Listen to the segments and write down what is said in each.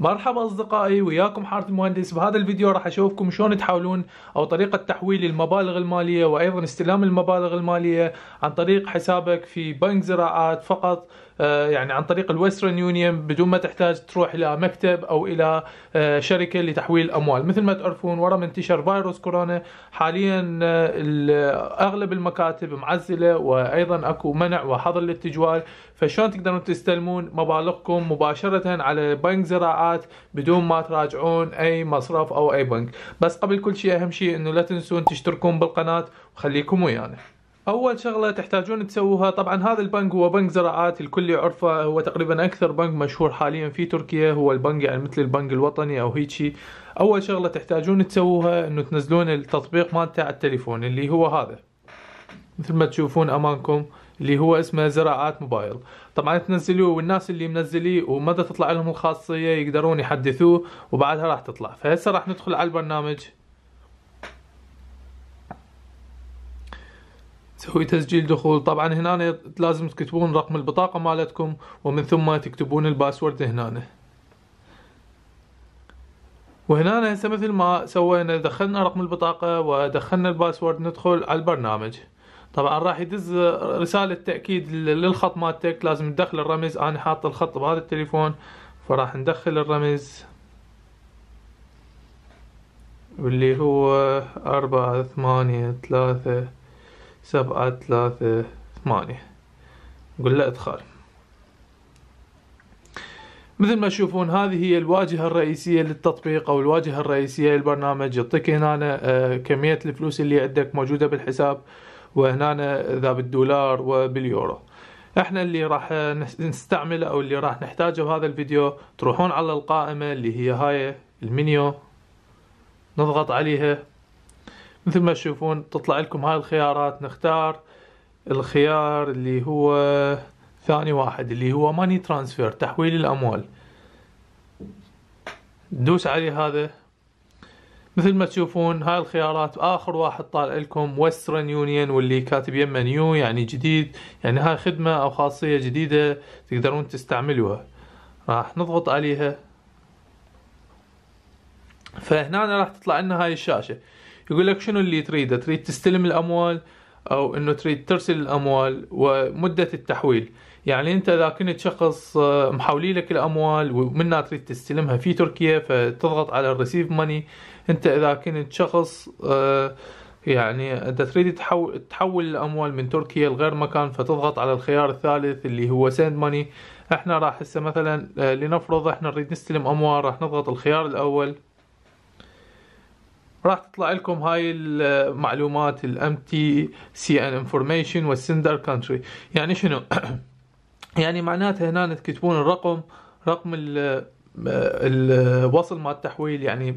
مرحبا اصدقائي وياكم حارة المهندس بهذا الفيديو راح اشوفكم شلون تحاولون او طريقة تحويل المبالغ المالية وايضا استلام المبالغ المالية عن طريق حسابك في بنك زراعات فقط آه، يعني عن طريق الويسترن يونيون بدون ما تحتاج تروح الى مكتب او الى آه، شركه لتحويل الاموال مثل ما تعرفون ورا منتشر فيروس كورونا حاليا آه، اغلب المكاتب معزله وايضا اكو منع وحظر للتجوال فشلون تقدرون تستلمون مبالغكم مباشره على بنك زراعات بدون ما تراجعون اي مصرف او اي بنك بس قبل كل شيء اهم شيء انه لا تنسون تشتركون بالقناه وخليكم ويانا اول شغله تحتاجون تسووها طبعا هذا البنك هو بنك زراعات الكل يعرفه هو تقريبا اكثر بنك مشهور حاليا في تركيا هو البنك يعني مثل البنك الوطني او هيجي اول شغله تحتاجون تسووها انه تنزلون التطبيق مالته على التليفون اللي هو هذا مثل ما تشوفون امامكم اللي هو اسمه زراعات موبايل طبعا تنزلوه والناس اللي منزليه ومدى تطلع لهم الخاصيه يقدرون يحدثوه وبعدها راح تطلع فهسه راح ندخل على البرنامج تسوي تسجيل دخول طبعا هنا لازم تكتبون رقم البطاقة مالتكم ومن ثم تكتبون الباسورد هنا وهنا هسه مثل ما سوينا دخلنا رقم البطاقة ودخلنا الباسورد ندخل على البرنامج طبعا راح يدز رسالة تأكيد للخط مالتك لازم تدخل الرمز انا حاط الخط بهذا التليفون فراح ندخل الرمز واللي هو أربعة ثمانية ثلاثة سبعة ثلاثة ثمانية نقول له ادخال مثل ما تشوفون هذه هي الواجهة الرئيسية للتطبيق او الواجهة الرئيسية للبرنامج يعطيك هنا آه، كمية الفلوس اللي عندك موجودة بالحساب وهنا ذا بالدولار وباليورو احنا اللي راح نستعمله او اللي راح نحتاجه بهذا الفيديو تروحون على القائمة اللي هي هاي المنيو نضغط عليها مثل ما تشوفون تطلع لكم هاي الخيارات نختار الخيار اللي هو ثاني واحد اللي هو ماني ترانسفير تحويل الاموال ندوس عليه هذا مثل ما تشوفون هاي الخيارات اخر واحد طالع لكم وسترن يونيون واللي كاتب يمه نيو يعني جديد يعني هاي خدمه او خاصيه جديده تقدرون تستعملوها راح نضغط عليها فهنا راح تطلع لنا هاي الشاشه يقول لك شنو اللي تريده تريد تستلم الاموال او انه تريد ترسل الاموال ومده التحويل يعني انت اذا كنت شخص آه، محولي لك الاموال ومنها تريد تستلمها في تركيا فتضغط على الريسيف ماني انت اذا كنت شخص آه، يعني انت تريد تحول, تحول الاموال من تركيا لغير مكان فتضغط على الخيار الثالث اللي هو سند ماني احنا راح هسه مثلا آه، لنفرض احنا نريد نستلم اموال راح نضغط الخيار الاول راح تطلع لكم هاي المعلومات الام تي سي ان انفورميشن والسندر كونتري يعني شنو يعني معناتها هنا تكتبون الرقم رقم الوصل مال التحويل يعني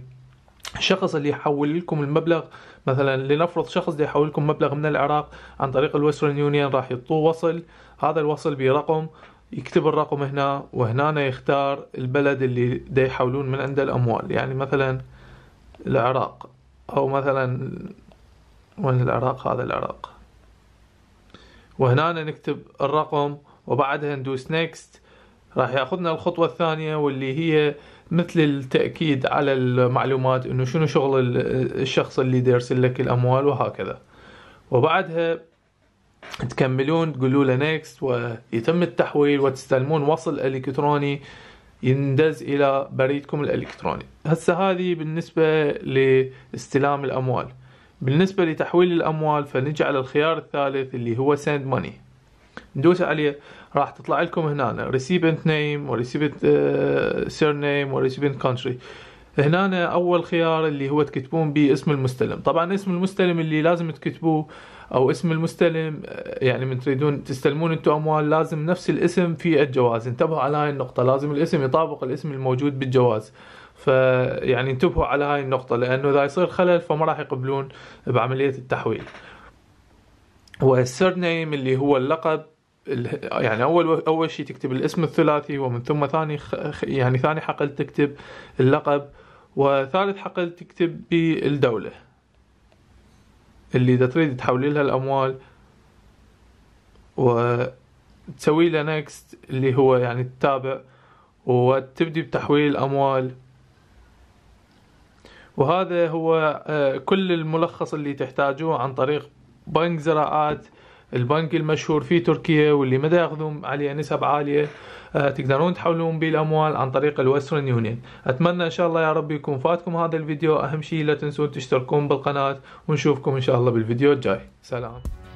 الشخص اللي يحول لكم المبلغ مثلا لنفرض شخص اللي يحول لكم مبلغ من العراق عن طريق الويسترن يونيون راح يطو وصل هذا الوصل برقم يكتب الرقم هنا وهنا يختار البلد اللي دا يحولون من عنده الاموال يعني مثلا العراق أو مثلا وين العراق هذا العراق وهنا نكتب الرقم وبعدها ندوس نيكست راح ياخذنا الخطوة الثانية واللي هي مثل التأكيد على المعلومات انه شنو شغل الشخص اللي يرسل لك الاموال وهكذا وبعدها تكملون تقولوا له نيكست ويتم التحويل وتستلمون وصل الكتروني يندز الى بريدكم الالكتروني هسه هذه بالنسبه لاستلام الاموال بالنسبه لتحويل الاموال فنجي على الخيار الثالث اللي هو سند ماني ندوس عليه راح تطلع لكم هنا ريسيبنت نيم وريسيبنت سير نيم وريسيبنت كونتري هنا اول خيار اللي هو تكتبون به اسم المستلم طبعا اسم المستلم اللي لازم تكتبوه او اسم المستلم يعني من تريدون تستلمون انتم اموال لازم نفس الاسم في الجواز انتبهوا على هاي النقطه لازم الاسم يطابق الاسم الموجود بالجواز فيعني انتبهوا على هاي النقطه لانه اذا يصير خلل فما راح يقبلون بعمليه التحويل والسر نيم اللي هو اللقب يعني اول اول شيء تكتب الاسم الثلاثي ومن ثم ثاني يعني ثاني حقل تكتب اللقب وثالث حقل تكتب بالدولة اللي إذا تريد تحولي لها الأموال وتسوي لها نكست اللي هو يعني تتابع وتبدي بتحويل الأموال وهذا هو آه، كل الملخص اللي تحتاجوه عن طريق بنك زراعات البنك المشهور في تركيا واللي ما ياخذون عليه نسب عاليه آه، تقدرون تحولون بيه الاموال عن طريق الويسترن يونين اتمنى ان شاء الله يا رب يكون فاتكم هذا الفيديو اهم شيء لا تنسون تشتركون بالقناه ونشوفكم ان شاء الله بالفيديو الجاي سلام